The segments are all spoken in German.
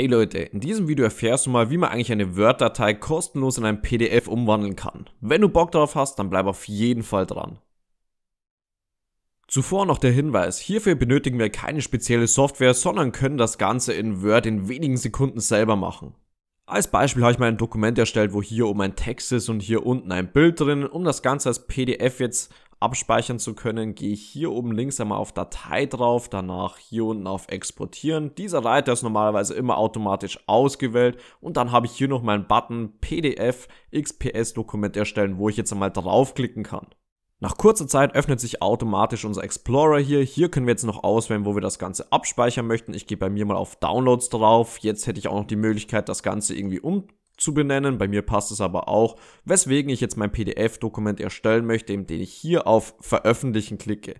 Hey Leute, in diesem Video erfährst du mal, wie man eigentlich eine Word-Datei kostenlos in ein PDF umwandeln kann. Wenn du Bock darauf hast, dann bleib auf jeden Fall dran. Zuvor noch der Hinweis, hierfür benötigen wir keine spezielle Software, sondern können das Ganze in Word in wenigen Sekunden selber machen. Als Beispiel habe ich mal ein Dokument erstellt, wo hier oben ein Text ist und hier unten ein Bild drin. Um das Ganze als PDF jetzt abspeichern zu können, gehe ich hier oben links einmal auf Datei drauf, danach hier unten auf Exportieren. Dieser Reiter ist normalerweise immer automatisch ausgewählt und dann habe ich hier noch meinen Button PDF XPS Dokument erstellen, wo ich jetzt einmal draufklicken kann. Nach kurzer Zeit öffnet sich automatisch unser Explorer hier. Hier können wir jetzt noch auswählen, wo wir das Ganze abspeichern möchten. Ich gehe bei mir mal auf Downloads drauf. Jetzt hätte ich auch noch die Möglichkeit, das Ganze irgendwie um zu benennen. Bei mir passt es aber auch, weswegen ich jetzt mein PDF-Dokument erstellen möchte, indem ich hier auf Veröffentlichen klicke.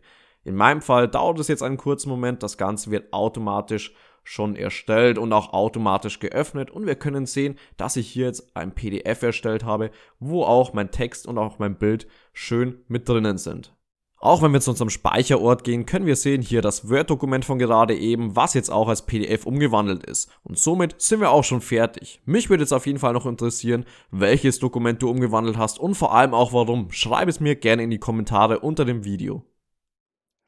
In meinem Fall dauert es jetzt einen kurzen Moment, das Ganze wird automatisch schon erstellt und auch automatisch geöffnet und wir können sehen, dass ich hier jetzt ein PDF erstellt habe, wo auch mein Text und auch mein Bild schön mit drinnen sind. Auch wenn wir zu unserem Speicherort gehen, können wir sehen hier das Word-Dokument von gerade eben, was jetzt auch als PDF umgewandelt ist. Und somit sind wir auch schon fertig. Mich würde jetzt auf jeden Fall noch interessieren, welches Dokument du umgewandelt hast und vor allem auch warum. Schreib es mir gerne in die Kommentare unter dem Video.